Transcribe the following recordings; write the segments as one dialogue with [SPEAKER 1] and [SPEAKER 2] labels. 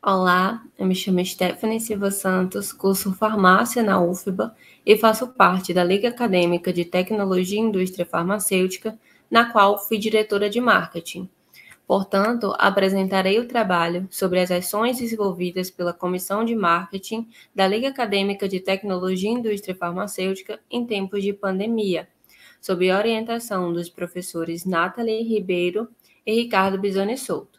[SPEAKER 1] Olá, eu me chamo Stephanie Silva Santos, curso Farmácia na UFBA e faço parte da Liga Acadêmica de Tecnologia e Indústria Farmacêutica, na qual fui diretora de marketing. Portanto, apresentarei o trabalho sobre as ações desenvolvidas pela Comissão de Marketing da Liga Acadêmica de Tecnologia e Indústria Farmacêutica em tempos de pandemia, sob orientação dos professores Nathalie Ribeiro e Ricardo Bisoni Souto.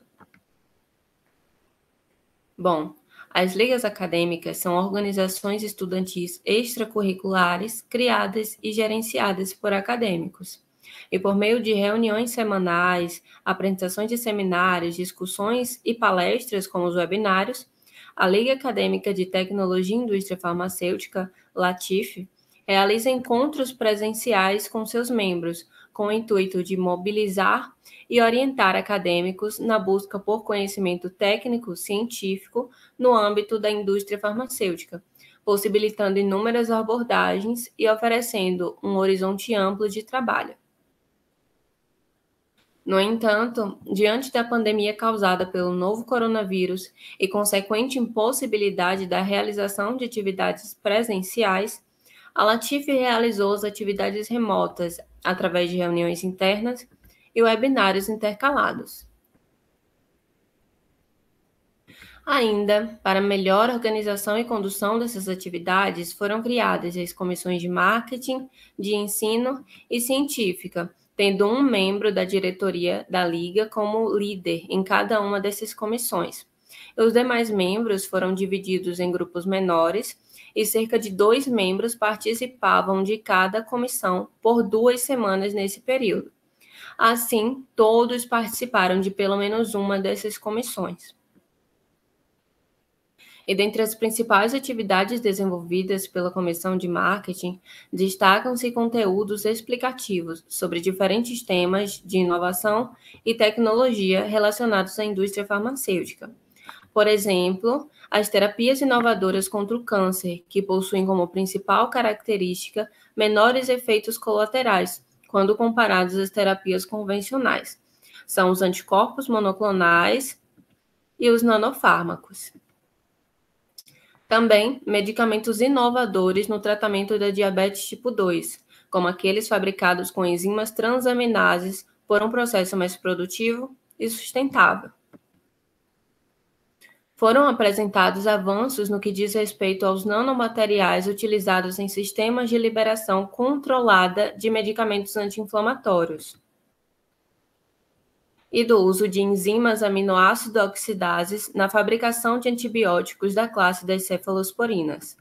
[SPEAKER 1] Bom, as ligas acadêmicas são organizações estudantis extracurriculares criadas e gerenciadas por acadêmicos. E por meio de reuniões semanais, apresentações de seminários, discussões e palestras, como os webinários, a Liga Acadêmica de Tecnologia e Indústria Farmacêutica, LATIF, realiza encontros presenciais com seus membros, com o intuito de mobilizar e orientar acadêmicos na busca por conhecimento técnico científico no âmbito da indústria farmacêutica, possibilitando inúmeras abordagens e oferecendo um horizonte amplo de trabalho. No entanto, diante da pandemia causada pelo novo coronavírus e consequente impossibilidade da realização de atividades presenciais, a Latife realizou as atividades remotas através de reuniões internas e webinários intercalados. Ainda, para melhor organização e condução dessas atividades, foram criadas as comissões de marketing, de ensino e científica, tendo um membro da diretoria da liga como líder em cada uma dessas comissões. Os demais membros foram divididos em grupos menores e cerca de dois membros participavam de cada comissão por duas semanas nesse período. Assim, todos participaram de pelo menos uma dessas comissões. E dentre as principais atividades desenvolvidas pela Comissão de Marketing, destacam-se conteúdos explicativos sobre diferentes temas de inovação e tecnologia relacionados à indústria farmacêutica, por exemplo, as terapias inovadoras contra o câncer, que possuem como principal característica menores efeitos colaterais, quando comparados às terapias convencionais. São os anticorpos monoclonais e os nanofármacos. Também medicamentos inovadores no tratamento da diabetes tipo 2, como aqueles fabricados com enzimas transaminases por um processo mais produtivo e sustentável foram apresentados avanços no que diz respeito aos nanomateriais utilizados em sistemas de liberação controlada de medicamentos anti-inflamatórios e do uso de enzimas aminoácido oxidases na fabricação de antibióticos da classe das cefalosporinas.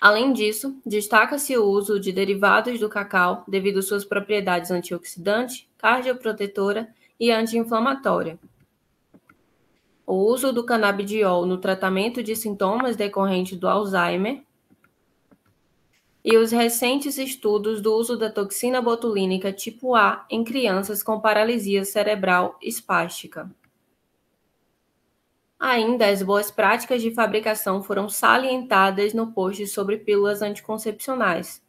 [SPEAKER 1] Além disso, destaca-se o uso de derivados do cacau devido às suas propriedades antioxidante, cardioprotetora e anti-inflamatória o uso do canabidiol no tratamento de sintomas decorrentes do Alzheimer e os recentes estudos do uso da toxina botulínica tipo A em crianças com paralisia cerebral espástica. Ainda, as boas práticas de fabricação foram salientadas no post sobre pílulas anticoncepcionais.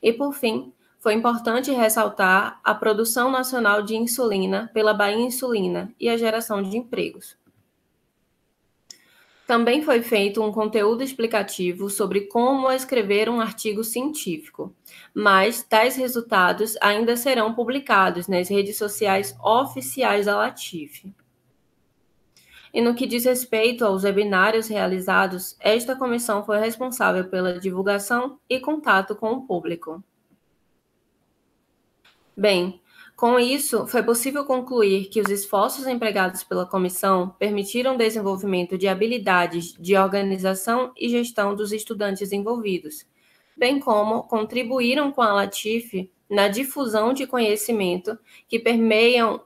[SPEAKER 1] E por fim, foi importante ressaltar a produção nacional de insulina pela Bahia Insulina e a geração de empregos. Também foi feito um conteúdo explicativo sobre como escrever um artigo científico, mas tais resultados ainda serão publicados nas redes sociais oficiais da Latife. E no que diz respeito aos webinários realizados, esta comissão foi responsável pela divulgação e contato com o público. Bem, com isso, foi possível concluir que os esforços empregados pela comissão permitiram o desenvolvimento de habilidades de organização e gestão dos estudantes envolvidos, bem como contribuíram com a Latif na difusão de conhecimento que permeiam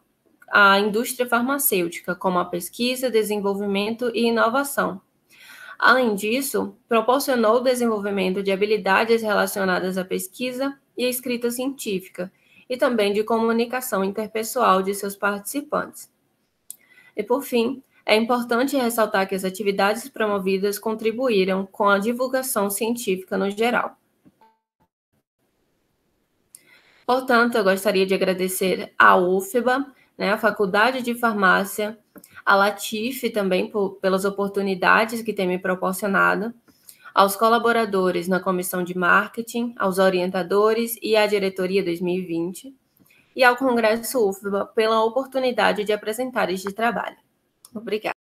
[SPEAKER 1] a indústria farmacêutica, como a pesquisa, desenvolvimento e inovação. Além disso, proporcionou o desenvolvimento de habilidades relacionadas à pesquisa e à escrita científica, e também de comunicação interpessoal de seus participantes. E por fim, é importante ressaltar que as atividades promovidas contribuíram com a divulgação científica no geral. Portanto, eu gostaria de agradecer à UFBA, né, à Faculdade de Farmácia, à Latif também por, pelas oportunidades que tem me proporcionado aos colaboradores na comissão de marketing, aos orientadores e à diretoria 2020, e ao Congresso UFBA pela oportunidade de apresentar este trabalho. Obrigada.